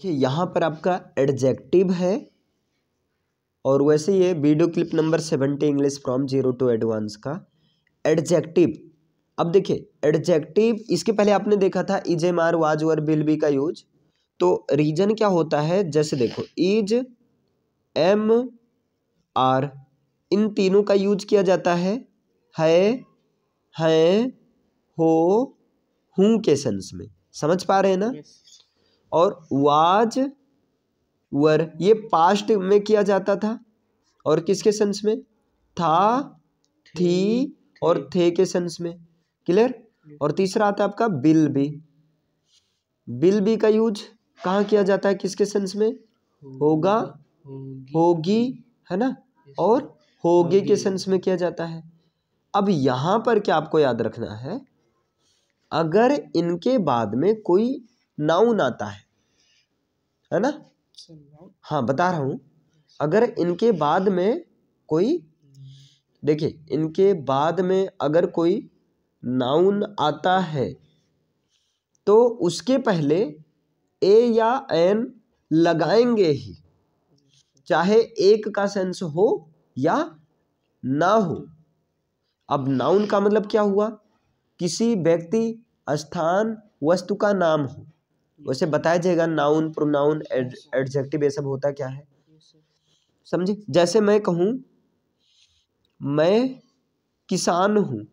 देखिए यहाँ पर आपका एडजेक्टिव है और वैसे ये video clip number seventy English from zero to advance का एडजेक्टिव अब देखिए एडजेक्टिव इसके पहले आपने देखा था is am are was were will be का यूज तो रीजन क्या होता है जैसे देखो इज एम आर इन तीनों का यूज किया जाता है है है हो हूँ के सेंस में समझ पा रहे हैं ना yes. और वाज वर ये पास्ट में किया जाता था और किसके सेंस में था थी और थे के सेंस में क्लियर और तीसरा आता है आपका बिल भी बिल भी का यूज कहाँ किया जाता है किसके सेंस में होगा होगी है ना और होगे के सेंस में किया जाता है अब यहां पर क्या आपको याद रखना है अगर इनके बाद में कोई नाउन आता है है ना हाँ बता रहा हूं अगर इनके बाद में कोई देखिए इनके बाद में अगर कोई नाउन आता है तो उसके पहले ए या एन लगाएंगे ही चाहे एक का सेंस हो या ना हो अब नाउन का मतलब क्या हुआ किसी व्यक्ति स्थान वस्तु का नाम हो उसे बताया जाएगा नाउन प्रोनाउन एडजेक्टिव ये सब होता क्या है समझे जैसे मैं कहूँ मैं किसान हूँ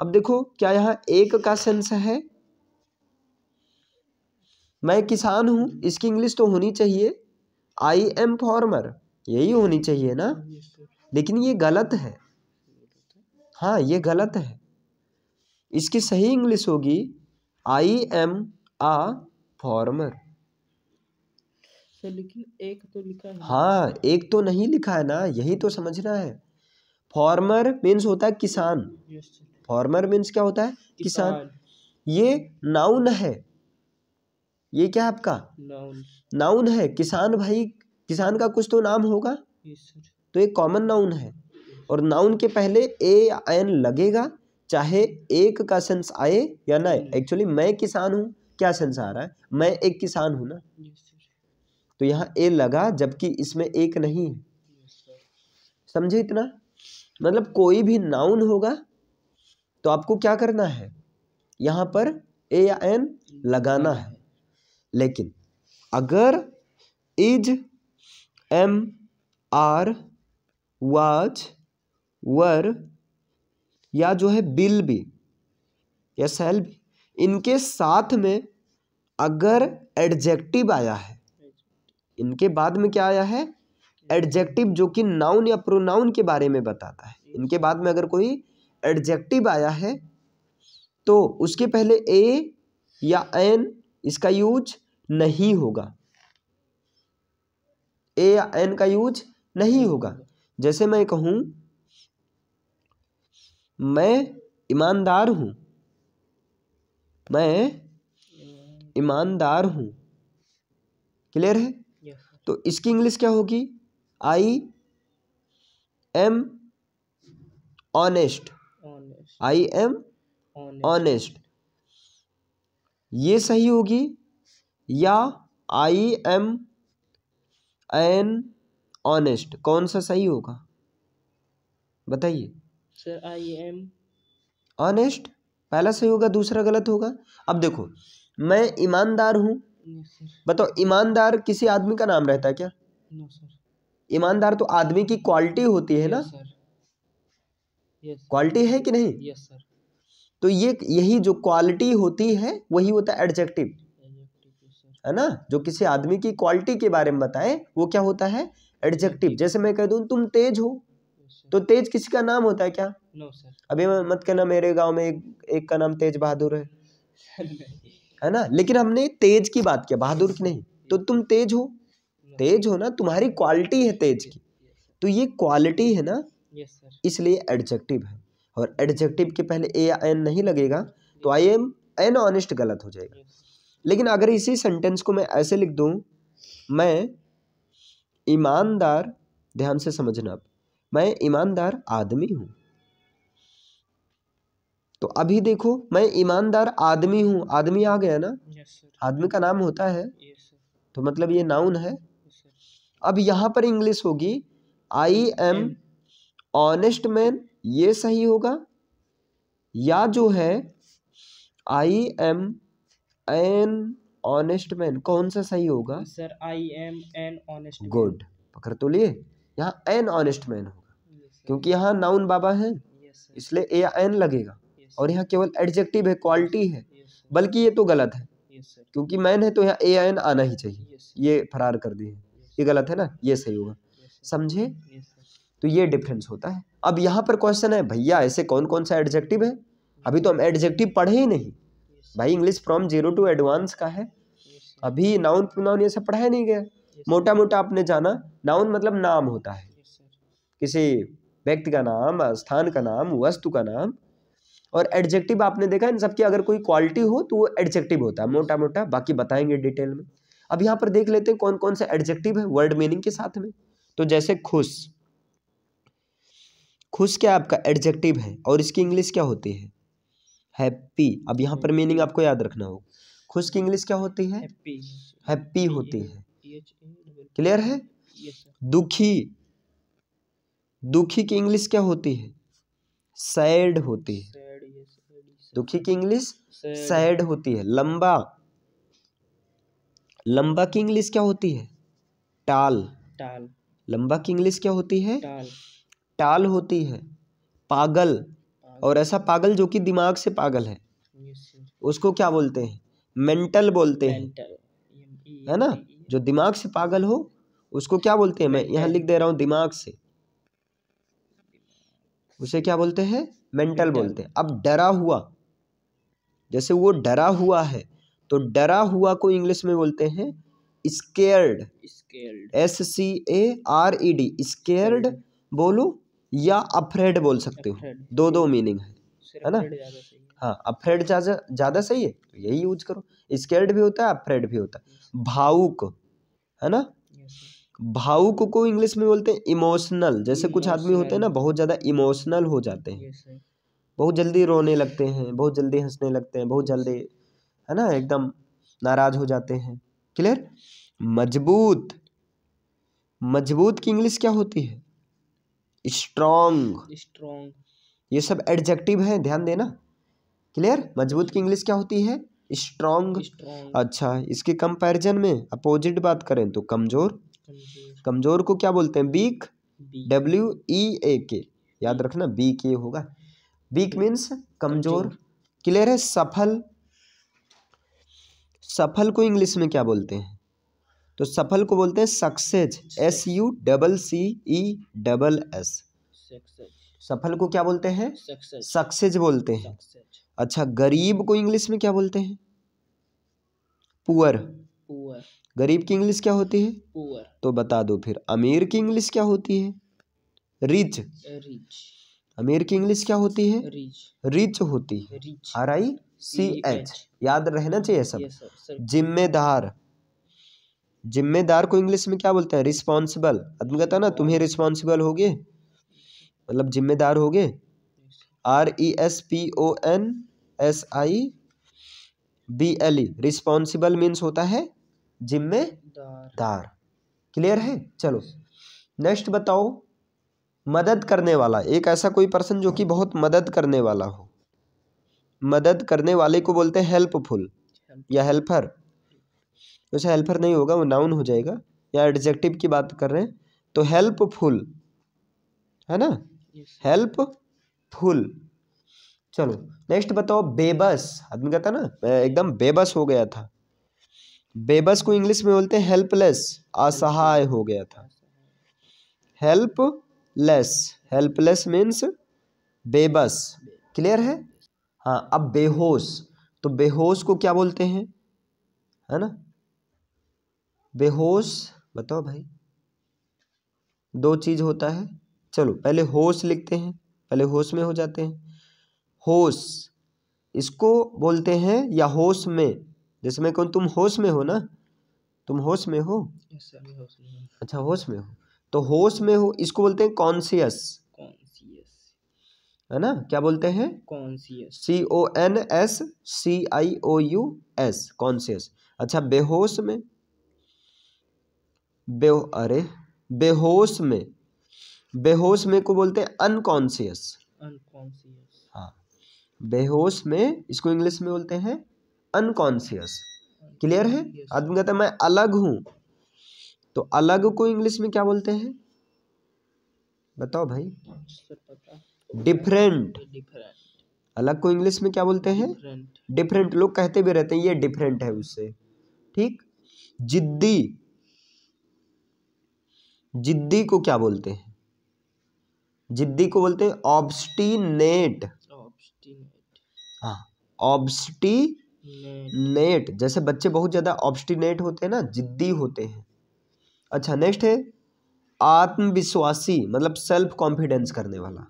अब देखो क्या यहाँ एक का सेंस है मैं किसान हूँ इसकी इंग्लिश तो होनी चाहिए आई एम फॉर्मर यही होनी चाहिए ना लेकिन ये गलत है हाँ ये गलत है इसकी सही इंग्लिश होगी आई एम आ फॉर्मर लेकिन एक तो लिखा है हाँ एक तो नहीं लिखा है ना यही तो समझना है फॉर्मर मीन्स होता है किसान फॉर्मर मीन्स क्या होता है किसान, ये नाउन है ये क्या आपका नाउन नाउन है किसान भाई किसान का कुछ तो नाम होगा तो ये कॉमन नाउन है और नाउन के पहले ए एन लगेगा चाहे एक का सेंस आए या ना एक्चुअली मैं किसान हूँ क्या सेंस आ रहा है मैं एक किसान हूं ना तो यहाँ ए लगा जबकि इसमें एक नहीं है समझे इतना मतलब कोई भी नाउन होगा तो आपको क्या करना है यहाँ पर ए या एन लगाना है लेकिन अगर is am are was were या जो है बिल भी या सेल भी इनके साथ में अगर एडजेक्टिव आया है इनके बाद में क्या आया है एडजेक्टिव जो कि नाउन या प्रोनाउन के बारे में बताता है इनके बाद में अगर कोई एडजेक्टिव आया है तो उसके पहले ए या एन इसका यूज नहीं होगा ए या एन का यूज नहीं होगा जैसे मैं कहूं मैं ईमानदार हूं मैं ईमानदार हूँ क्लियर है yes. तो इसकी इंग्लिश क्या होगी I am honest I am honest ये सही होगी या आई एम एन ऑनेस्ट कौन सा सही होगा बताइए सर आई एम ऑनेस्ट पहला सही होगा दूसरा गलत होगा अब देखो मैं ईमानदार हूँ बताओ ईमानदार किसी आदमी का नाम रहता है क्या ईमानदार तो आदमी की क्वालिटी होती है ना क्वालिटी है कि नहीं तो ये यही जो क्वालिटी होती है वही होता है एडजेक्टिव है ना जो किसी आदमी की क्वालिटी के बारे में बताए वो क्या होता है एडजेक्टिव जैसे मैं कह दू तुम तेज हो तो तेज किसी का नाम होता है क्या नो सर अभी मत कहना मेरे गांव में एक एक का नाम तेज बहादुर है है ना लेकिन हमने तेज की बात किया बहादुर की नहीं तो तुम तेज हो तेज हो ना तुम्हारी क्वालिटी है तेज की तो ये क्वालिटी है ना इसलिए एडजेक्टिव है और एडजेक्टिव के पहले ए या एन नहीं लगेगा तो आई एम एन ऑनेस्ट गलत हो जाएगा लेकिन अगर इसी सेंटेंस को मैं ऐसे लिख दूं मैं ईमानदार ध्यान से समझना आप मैं ईमानदार आदमी हूं तो अभी देखो मैं ईमानदार आदमी हूं आदमी आ गया ना yes, आदमी का नाम होता है yes, तो मतलब ये नाउन है yes, अब यहाँ पर इंग्लिश होगी आई एम ऑनेस्ट मैन ये सही होगा या जो है I am an honest man कौन सा सही होगा sir I am an honest good पकड़ तो लिए यहाँ एन ऑनेस्ट मैन हो क्योंकि यहाँ नाउन बाबा है इसलिए ए एन लगेगा और यहाँ केवल एडजेक्टिव है क्वालिटी है बल्कि ये तो गलत है क्योंकि मैन है तो यहाँ ए एन आना ही चाहिए ये फरार कर दिए ये गलत है ना ये सही होगा समझे तो ये डिफरेंस होता है अब यहाँ पर क्वेश्चन है भैया ऐसे कौन कौन सा एडजेक्टिव है अभी तो हम एडजेक्टिव पढ़े ही नहीं भाई English from zero to advance का है अभी नाउन नाउन ये सब पढ़ाया नहीं गया मोटा मोटा आपने जाना नाउन मतलब नाम होता है किसी व्यक्ति का नाम स्थान का नाम वस्तु का नाम और एडजेक्टिव आपने देखा इन सबकी अगर कोई क्वालिटी हो तो वो एडजेक्टिव होता है मोटा मोटा बाकी बताएंगे डिटेल में अब यहाँ पर देख लेते हैं कौन कौन से एडजेक्टिव है वर्ड मीनिंग के साथ में तो जैसे खुश खुश क्या आपका एडजेक्टिव है और इसकी इंग्लिश क्या होती है हैप्पी अब यहाँ पर मीनिंग आपको याद रखना हो खुश की इंग्लिश क्या होती है हैप्पी होती है क्लियर है दुखी दुखी की इंग्लिश क्या होती है सैड होती है दुखी की इंग्लिश सैड होती है लंबा लंबा की इंग्लिश क्या होती है टाल टाल लंबा की इंग्लिश क्या होती है टाल टाल होती है पागल और ऐसा पागल जो कि दिमाग से पागल है उसको क्या बोलते हैं मेंटल बोलते हैं है ना जो दिमाग से पागल हो उसको क्या बोलते हैं मैं यहाँ लिख दे रहा हूँ दिमाग से उसे क्या बोलते हैं मेंटल बोलते हैं अब डरा हुआ जैसे वो डरा हुआ है तो डरा हुआ को इंग्लिश में बोलते हैं scared S C A R E D scared बोलो या अफ्रेड बोल सकते हो दो दो मीनिंग है है ना हाँ अफ्रेड ज़्यादा ज़्यादा सही है तो यही यूज करो स्केर्ड भी होता है अफ्रेड भी होता है भावुक है ना भावुक को इंग्लिश में बोलते हैं इमोशनल जैसे कुछ आदमी होते हैं ना बहुत ज़्यादा इमोशनल हो जाते हैं बहुत जल्दी रोने लगते हैं बहुत जल्दी हंसने लगते हैं बहुत जल्दी है ना एकदम नाराज हो जाते हैं क्लियर मजबूत मजबूत की इंग्लिश क्या होती है स्ट्रोंग स्ट्रोंग ये सब एडजेक्टिव है ध्यान देना क्लियर मजबूत की इंग्लिश क्या होती है स्ट्रोंग अच्छा इसके कंपैरिजन में अपोजिट बात करें तो कमज़ोर कमज़ोर को क्या बोलते हैं बीक डब्ल्यू ई ए के याद रखना बीक ये होगा बीक मीन्स कमज़ोर क्लियर है सफल सफल को इंग्लिश में क्या बोलते हैं तो सफल को बोलते हैं success S U double C E double S सफल को क्या बोलते हैं सक्सेस बोलते हैं अच्छा गरीब को इंग्लिश में क्या बोलते हैं पुअर पुअर गरीब की इंग्लिश क्या होती है पुअर तो बता दो फिर अमीर की इंग्लिश क्या होती है रिच रिच अमीर की इंग्लिश क्या होती है रिच होती है आर आई सी एच याद रहना चाहिए सब जिम्मेदार जिम्मेदार को इंग्लिश में क्या बोलते हैं रिस्पॉन्सिबल आदमी कहता है ना तुम्हें रिस्पॉन्सिबल हो गए मतलब जिम्मेदार हो गए R E S P O N S I B L E responsible means होता है जिम्मेदार क्लियर है चलो नेक्स्ट बताओ मदद करने वाला एक ऐसा कोई पर्सन जो कि बहुत मदद करने वाला हो मदद करने वाले को बोलते हैं हेल्पफुल या हेल्पर वैसे हेल्पर नहीं होगा वो नाउन हो जाएगा या एडजेक्टिव की बात कर रहे हैं तो हेल्पफुल है ना हेल्पफुल चलो नेक्स्ट बताओ बेबस आदमी कहता ना एकदम बेबस हो गया था बेबस को इंग्लिश में बोलते हैं हेल्पलेस असहाय हो गया था हेल्पलेस हेल्पलेस मीन्स बेबस क्लियर है हाँ अब बेहोश तो बेहोश को क्या बोलते हैं है ना बेहोश बताओ भाई दो चीज़ होता है चलो पहले होश लिखते हैं पहले होश में हो जाते हैं होश इसको बोलते हैं या होश में जैसे मैं कहूँ तुम होश में हो ना तुम होश में हो अच्छा होश में हो तो होश में हो इसको बोलते हैं कॉन्सियस है ना क्या बोलते हैं conscious C O N S C I O U S conscious अच्छा बेहोश में बे अरे बेहोश में बेहोश में को बोलते हैं अनकॉन्सियस अनकॉन्सियस हाँ बेहोश में इसको इंग्लिश में बोलते हैं अनकॉन्सियस क्लियर है आदमी कहता है मैं अलग हूं तो अलग को इंग्लिश में क्या बोलते हैं बताओ भाई डिफरेंट अलग को इंग्लिश में क्या बोलते हैं डिफरेंट लोग कहते भी रहते हैं ये डिफरेंट है उससे ठीक जिद्दी जिद्दी को क्या बोलते हैं जिद्दी को बोलते हैं ऑब्स्टिनेट हाँ ऑब्स्टी नेट जैसे बच्चे बहुत ज़्यादा ऑब्स्टिनेट होते हैं ना ज़िद्दी होते हैं अच्छा नेक्स्ट है आत्मविश्वासी मतलब सेल्फ कॉन्फिडेंस करने वाला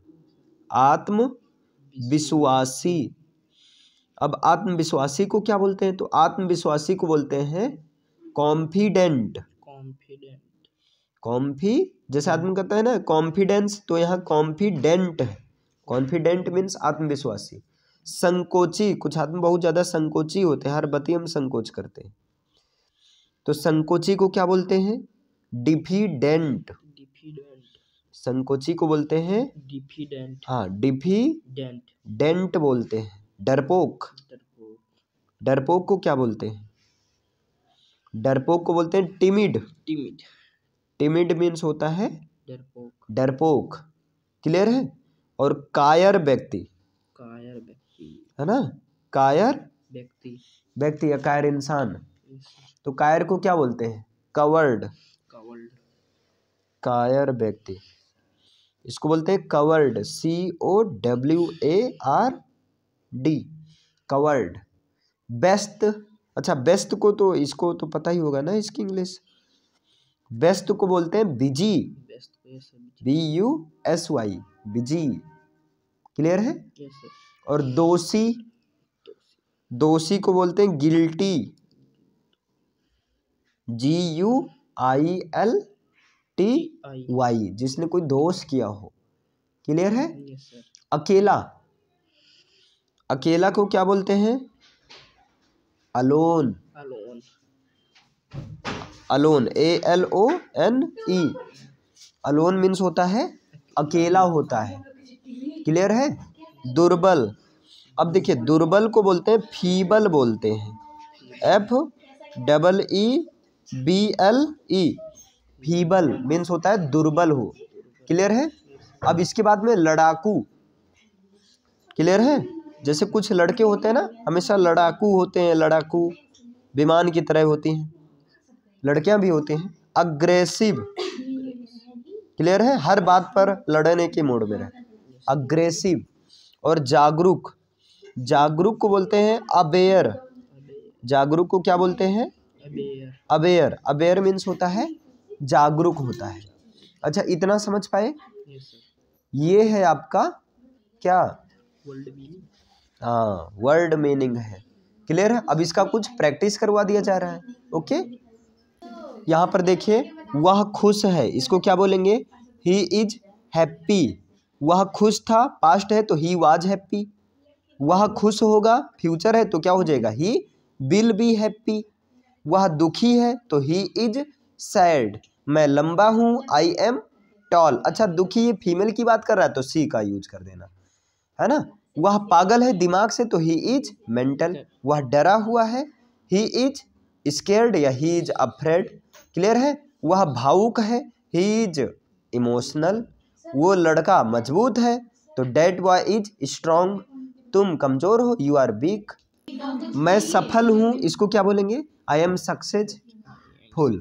आत्मविश्वासी अब आत्मविश्वासी को क्या बोलते हैं तो आत्मविश्वासी को बोलते हैं कॉन्फिडेंट कॉम्फिडेंट कॉम्फी जैसे आदमी कहता है ना कॉन्फिडेंस तो यहाँ कॉन्फिडेंट है कॉन्फिडेंट मीन्स आत्मविश्वासी संकोची कुछ आदमी बहुत ज़्यादा संकोची होते हैं हर बती हम संकोच करते हैं तो संकोची को क्या बोलते हैं डिफिडेंट संकोची को बोलते हैं डिफिडेंट हाँ डिफिडेंट डेंट बोलते हैं डरपोक डरपोक को क्या बोलते हैं डरपोक को बोलते हैं टिमिड टिमिड टिमिड मीन्स होता है डरपोक डरपोक क्लियर है और कायर व्यक्ति है ना कायर व्यक्ति व्यक्ति या कायर इंसान तो कायर को क्या बोलते हैं कवर्ड कवर्ड कायर व्यक्ति इसको बोलते हैं coward C O W A R D coward best अच्छा बेस्ट को तो इसको तो पता ही होगा ना इसकी इंग्लिश बेस्ट को बोलते हैं busy B U S Y busy clear है yes, और दोषी दोषी को बोलते हैं guilty G U I L T Y जिसने कोई दोष किया हो क्लियर है अकेला अकेला को क्या बोलते हैं alone alone A L O N E alone means होता है अकेला होता है क्लियर है दुर्बल अब देखिए दुर्बल को बोलते हैं फीबल बोलते हैं F double E B L E feeble means होता है दुर्बल हो क्लियर है अब इसके बाद में लड़ाकू क्लियर है जैसे कुछ लड़के होते हैं ना हमेशा लड़ाकू होते हैं लड़ाकू विमान की तरह होती हैं लड़कियां भी होती हैं अग्रेसिव क्लियर है हर बात पर लड़ने के मूड में रहे अग्रेसिव और जागरूक जागरूक को बोलते हैं अबेयर जागरूक को क्या बोलते हैं अबेयर अबेयर मीन्स होता है जागरूक होता है अच्छा इतना समझ पाए ये है आपका क्या हाँ वर्ड मीनिंग है क्लियर है अब इसका कुछ प्रैक्टिस करवा दिया जा रहा है ओके यहाँ पर देखिए वह खुश है इसको क्या बोलेंगे ही इज हैप्पी वह खुश था पास्ट है तो ही वाज हैप्पी वह खुश होगा फ्यूचर है तो क्या हो जाएगा ही विल बी हैप्पी वह दुखी है तो ही इज सैड मैं लंबा हूँ आई एम टॉल अच्छा दुखी ये फीमेल की बात कर रहा है तो सी का यूज कर देना है ना वह पागल है दिमाग से तो ही इज मेंटल वह डरा हुआ है ही इज स्केर्ड या ही इज अफ्रेड क्लियर है वह भावुक है ही इज इमोशनल वो लड़का मजबूत है तो डेट बॉय इज स्ट्रॉन्ग तुम कमज़ोर हो यू आर वीक मैं सफल हूँ इसको क्या बोलेंगे आई एम सक्सेसफुल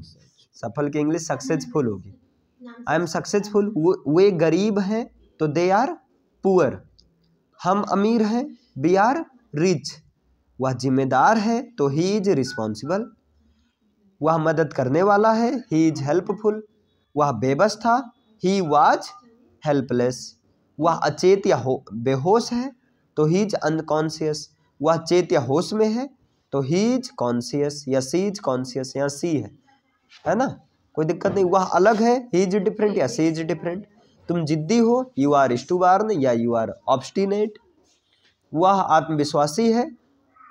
सफल की इंग्लिश सक्सेसफुल होगी आई एम सक्सेसफुल वे गरीब हैं तो दे आर पुअर हम अमीर हैं वी आर रिच वह जिम्मेदार है तो ही इज रिस्पॉन्सिबल वह मदद करने वाला है ही इज हेल्पफुल वह बेबस था ही वाज हेल्पलेस वह अचेत या हो बेहोश है तो ही इज अनकॉन्सियस वह चेत या होश में है तो ही इज कॉन्सियस या सी इज कॉन्सियस या सी है है ना कोई दिक्कत नहीं वह अलग है ही इज डिफरेंट या सी इज डिफरेंट तुम जिद्दी हो यू आर स्टूबार्न या यू आर ऑब्स्टिनेट वह आत्मविश्वासी है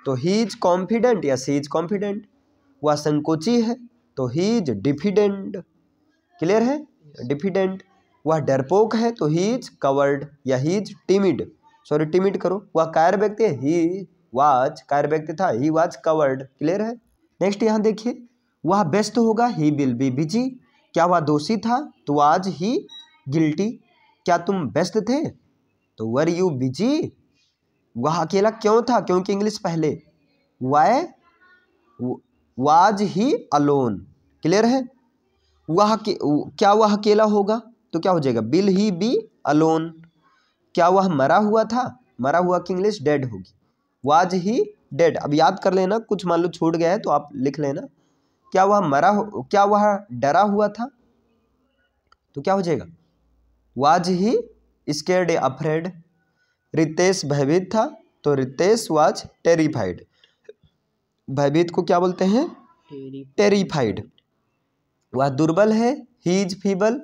तो ही इज कॉन्फिडेंट या सी इज कॉन्फिडेंट वह संकोची है तो ही इज डिफिडेंट क्लियर है डिफिडेंट वह डरपोक है तो ही इज कवर्ड या he is timid sorry timid करो वह कायर व्यक्ति है ही वाच कायर व्यक्ति था ही वाच कवर्ड क्लियर है नेक्स्ट यहाँ देखिए वह व्यस्त होगा ही विल बी बिजी क्या वह दोषी था तो आज ही गिल्टी क्या तुम व्यस्त थे तो वर यू बिजी वह अकेला क्यों था क्योंकि इंग्लिश पहले why was he alone clear है वह क्या वह अकेला होगा तो क्या हो जाएगा बिल ही बी अलोन क्या वह मरा हुआ था मरा हुआ की इंग्लिश डेड होगी वाज ही डेड अब याद कर लेना कुछ मान लो छूट गया है तो आप लिख लेना क्या वह मरा क्या वह डरा हुआ था तो क्या हो जाएगा was he scared afraid Ritesh भयभीत था तो रितेश वाज टेरीफाइड भयभीत को क्या बोलते हैं टेरीफाइड वह दुर्बल है ही इज फीबल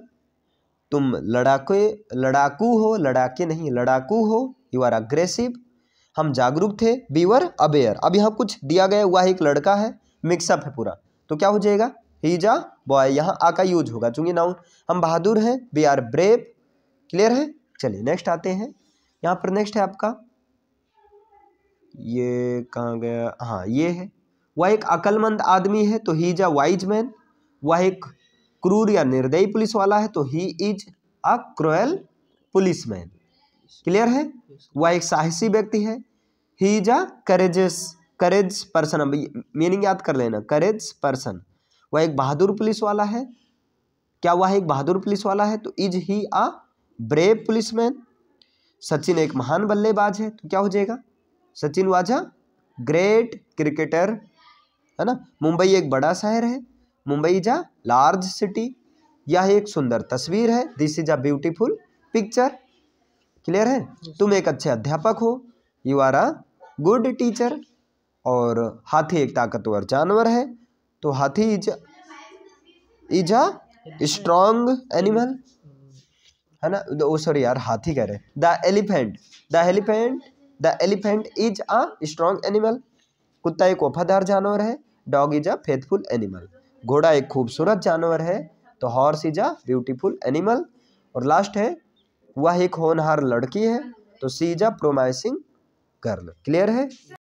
तुम लड़ाके लड़ाकू हो लड़ाके नहीं लड़ाकू हो यू आर अग्रेसिव हम जागरूक थे बी वर अवेयर अब यहाँ कुछ दिया गया हुआ है एक लड़का है मिक्सअप है पूरा तो क्या हो जाएगा ही जा बॉय यहाँ आ का यूज होगा चूंकि नाउन हम बहादुर हैं वी आर ब्रेव क्लियर है चलिए नेक्स्ट आते हैं यहाँ पर नेक्स्ट है आपका ये कहाँ गया हाँ ये है वह एक अकलमंद आदमी है तो ही जा वाइज मैन वह एक क्रूर या निर्दयी पुलिस वाला है तो he is a cruel policeman clear है वह एक साहसी व्यक्ति है he is a courageous courage person meaning याद कर लेना करेज पर्सन वह एक बहादुर पुलिस वाला है क्या वह एक बहादुर पुलिस वाला है तो is he a brave policeman Sachin एक महान बल्लेबाज है तो क्या हो जाएगा सचिन वाजा ग्रेट क्रिकेटर है ना मुंबई एक बड़ा शहर है Mumbai is a large city यह एक सुंदर तस्वीर है this is a beautiful picture clear है तुम एक अच्छे अध्यापक हो you are a good teacher और हाथी एक ताकतवर जानवर है तो हाथी is is a strong animal है ना ओ सॉरी यार हाथी कह रहे the elephant the elephant the elephant is a strong animal कुत्ता एक वफादार जानवर है dog is a faithful animal घोड़ा एक खूबसूरत जानवर है तो horse is a beautiful animal और लास्ट है वह एक होनहार लड़की है तो she is a promising girl clear है